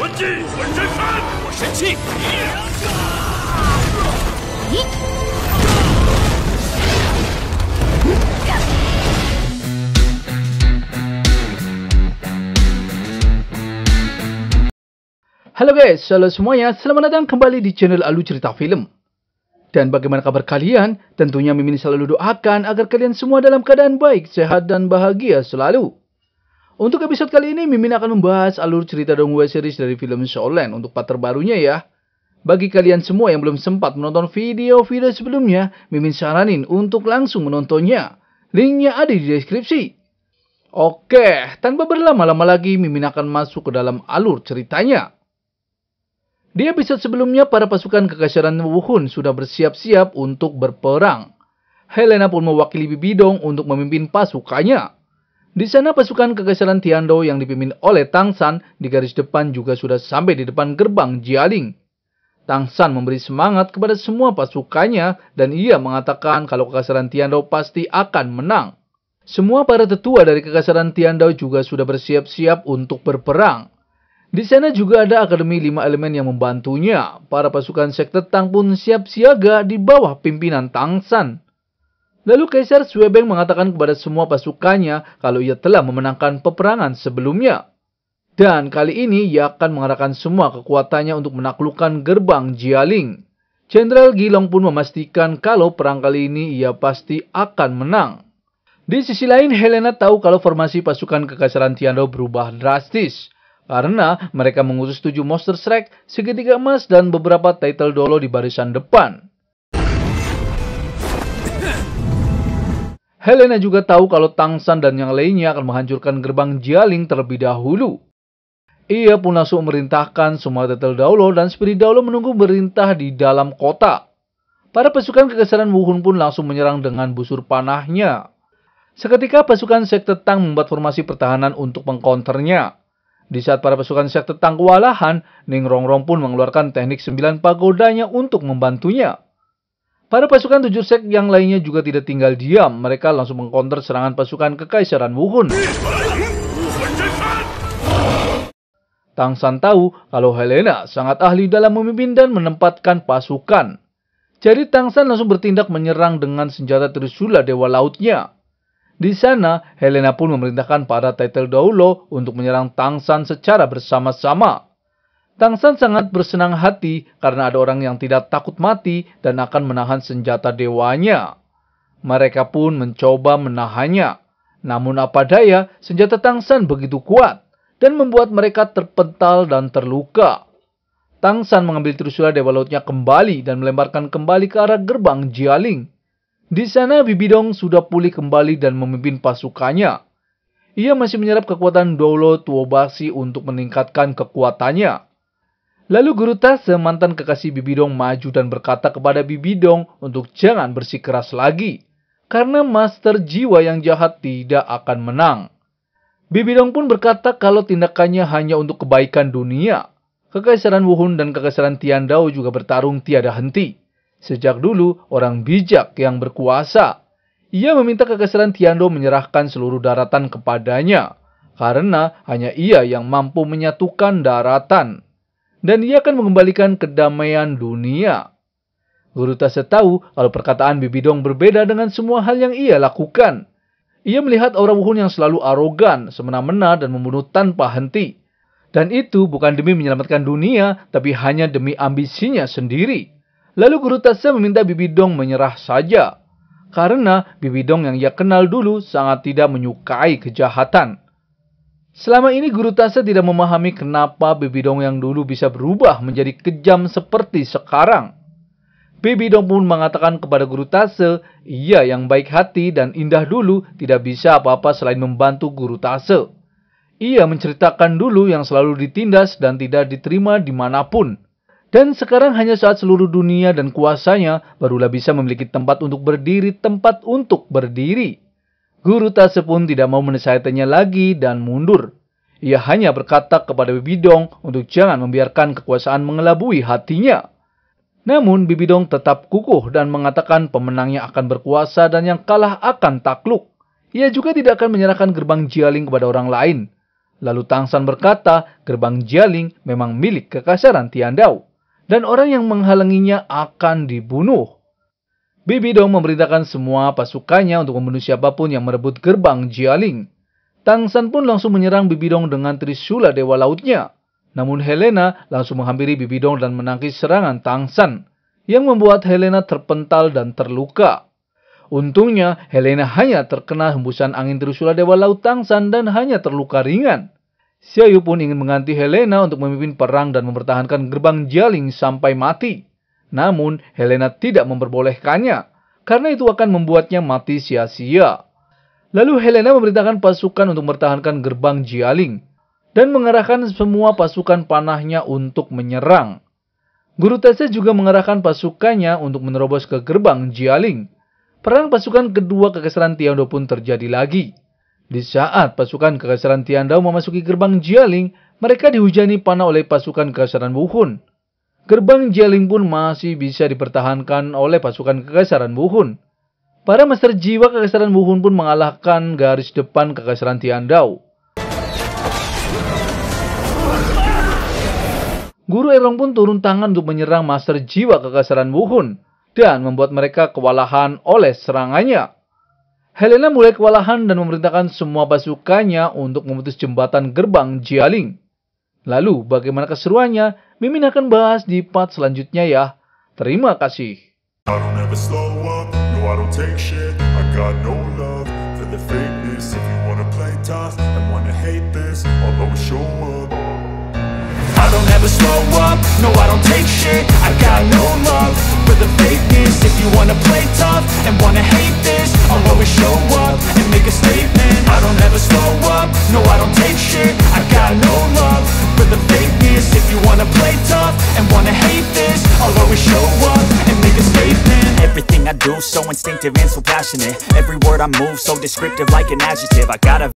Halo guys, halo semuanya. Selamat datang kembali di channel Alu Cerita Film. Dan bagaimana kabar kalian? Tentunya Mimin selalu doakan agar kalian semua dalam keadaan baik, sehat, dan bahagia selalu. Untuk episode kali ini, Mimin akan membahas alur cerita Dongwe series dari film Shaolin untuk part terbarunya ya. Bagi kalian semua yang belum sempat menonton video-video sebelumnya, Mimin saranin untuk langsung menontonnya. Linknya ada di deskripsi. Oke, tanpa berlama-lama lagi, Mimin akan masuk ke dalam alur ceritanya. Di episode sebelumnya, para pasukan kekaisaran Wuhun sudah bersiap-siap untuk berperang. Helena pun mewakili Bibidong untuk memimpin pasukannya. Di sana pasukan kekaisaran Tiando yang dipimpin oleh Tang San di garis depan juga sudah sampai di depan gerbang Jialing. Tang San memberi semangat kepada semua pasukannya dan ia mengatakan kalau kekaisaran Tiando pasti akan menang. Semua para tetua dari kekaisaran Tiando juga sudah bersiap-siap untuk berperang. Di sana juga ada Akademi Lima Elemen yang membantunya. Para pasukan Sekte Tang pun siap siaga di bawah pimpinan Tang San. Lalu Kaisar Suebeng mengatakan kepada semua pasukannya kalau ia telah memenangkan peperangan sebelumnya. Dan kali ini ia akan mengarahkan semua kekuatannya untuk menaklukkan gerbang Jialing. Jenderal Gilong pun memastikan kalau perang kali ini ia pasti akan menang. Di sisi lain, Helena tahu kalau formasi pasukan kekaisaran Tiando berubah drastis. Karena mereka mengutus tujuh monster strike, segitiga emas, dan beberapa title dolo di barisan depan. Helena juga tahu kalau Tang San dan yang lainnya akan menghancurkan gerbang Jialing terlebih dahulu. Ia pun langsung merintahkan semua tetel Daulo dan Spirit Daulo menunggu berintah di dalam kota. Para pasukan Wu Wuhun pun langsung menyerang dengan busur panahnya. Seketika pasukan Sekte Tang membuat formasi pertahanan untuk mengkonternya. Di saat para pasukan Sekte Tang kewalahan, Ning Rongrong pun mengeluarkan teknik sembilan pagodanya untuk membantunya. Para pasukan tujuh sek yang lainnya juga tidak tinggal diam, mereka langsung mengkonter serangan pasukan Kekaisaran Wuhun. Tang San tahu kalau Helena sangat ahli dalam memimpin dan menempatkan pasukan. Jadi Tang San langsung bertindak menyerang dengan senjata Trisula Dewa Lautnya. Di sana, Helena pun memerintahkan para Title Daulo untuk menyerang Tang San secara bersama-sama. Tang San sangat bersenang hati karena ada orang yang tidak takut mati dan akan menahan senjata dewanya. Mereka pun mencoba menahannya. Namun apa daya, senjata Tang San begitu kuat dan membuat mereka terpental dan terluka. Tang San mengambil trisula Dewa Lautnya kembali dan melemparkan kembali ke arah gerbang Jialing. Di sana Bibidong sudah pulih kembali dan memimpin pasukannya. Ia masih menyerap kekuatan Dolo Tuobasi untuk meningkatkan kekuatannya. Lalu Guru Tase mantan kekasih Bibidong maju dan berkata kepada Bibidong untuk jangan bersikeras lagi. Karena master jiwa yang jahat tidak akan menang. Bibidong pun berkata kalau tindakannya hanya untuk kebaikan dunia. Kekaisaran Wuhun dan Kekaisaran Tiandao juga bertarung tiada henti. Sejak dulu, orang bijak yang berkuasa. Ia meminta Kekaisaran Tiandao menyerahkan seluruh daratan kepadanya. Karena hanya ia yang mampu menyatukan daratan dan ia akan mengembalikan kedamaian dunia. Guru Tasya tahu kalau perkataan Bibidong berbeda dengan semua hal yang ia lakukan. Ia melihat orang Wuhun yang selalu arogan, semena-mena, dan membunuh tanpa henti. Dan itu bukan demi menyelamatkan dunia, tapi hanya demi ambisinya sendiri. Lalu Guru Tasya meminta Bibidong menyerah saja. Karena Bibidong yang ia kenal dulu sangat tidak menyukai kejahatan. Selama ini Guru Tase tidak memahami kenapa Baby Dong yang dulu bisa berubah menjadi kejam seperti sekarang. Baby Dong pun mengatakan kepada Guru Tase, ia yang baik hati dan indah dulu tidak bisa apa-apa selain membantu Guru Tase. Ia menceritakan dulu yang selalu ditindas dan tidak diterima dimanapun. Dan sekarang hanya saat seluruh dunia dan kuasanya barulah bisa memiliki tempat untuk berdiri, tempat untuk berdiri. Guru Tase pun tidak mau menasihatinya lagi dan mundur. Ia hanya berkata kepada Bibidong untuk jangan membiarkan kekuasaan mengelabui hatinya. Namun Bibidong tetap kukuh dan mengatakan pemenangnya akan berkuasa dan yang kalah akan takluk. Ia juga tidak akan menyerahkan gerbang Jialing kepada orang lain. Lalu Tang San berkata, gerbang Jialing memang milik kekasaran Tiandao. Dan orang yang menghalanginya akan dibunuh. Bibidong Dong memerintahkan semua pasukannya untuk membunuh siapapun yang merebut gerbang Jialing. Tang San pun langsung menyerang Bibidong dengan trisula dewa lautnya. Namun Helena langsung menghampiri Bibidong dan menangkis serangan Tang San yang membuat Helena terpental dan terluka. Untungnya Helena hanya terkena hembusan angin trisula dewa laut Tang San dan hanya terluka ringan. Xiaoyu pun ingin mengganti Helena untuk memimpin perang dan mempertahankan gerbang Jialing sampai mati. Namun, Helena tidak memperbolehkannya, karena itu akan membuatnya mati sia-sia. Lalu Helena memerintahkan pasukan untuk mempertahankan gerbang Jialing dan mengerahkan semua pasukan panahnya untuk menyerang. Guru Tese juga mengerahkan pasukannya untuk menerobos ke gerbang Jialing. Perang pasukan kedua Kekaisaran Tiando pun terjadi lagi. Di saat pasukan Kekaisaran Tiandao memasuki gerbang Jialing, mereka dihujani panah oleh pasukan Kekaisaran Wuhun. Gerbang Jialing pun masih bisa dipertahankan oleh pasukan Kekaisaran Buhun. Para Master Jiwa Kekaisaran Buhun pun mengalahkan garis depan Kekaisaran Tiandao. Guru Erong pun turun tangan untuk menyerang Master Jiwa Kekaisaran Buhun dan membuat mereka kewalahan oleh serangannya. Helena mulai kewalahan dan memerintahkan semua pasukannya untuk memutus jembatan gerbang Jialing. Lalu bagaimana keseruannya Mimin akan bahas di part selanjutnya ya. Terima kasih. I don't ever slow up, no I don't take shit, I got no love for the fakeness, if you wanna play tough and wanna hate this, I'll always show up. and make a statement. I don't ever slow up, no I don't take shit, so instinctive and so passionate Every word I move so descriptive like an adjective I gotta